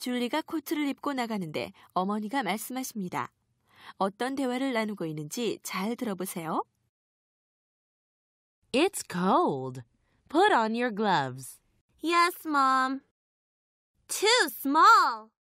줄리가 코트를 입고 나가는데 어머니가 말씀하십니다. 어떤 대화를 나누고 있는지 잘 들어보세요. It's cold. Put on your gloves. Yes, Mom. Too small.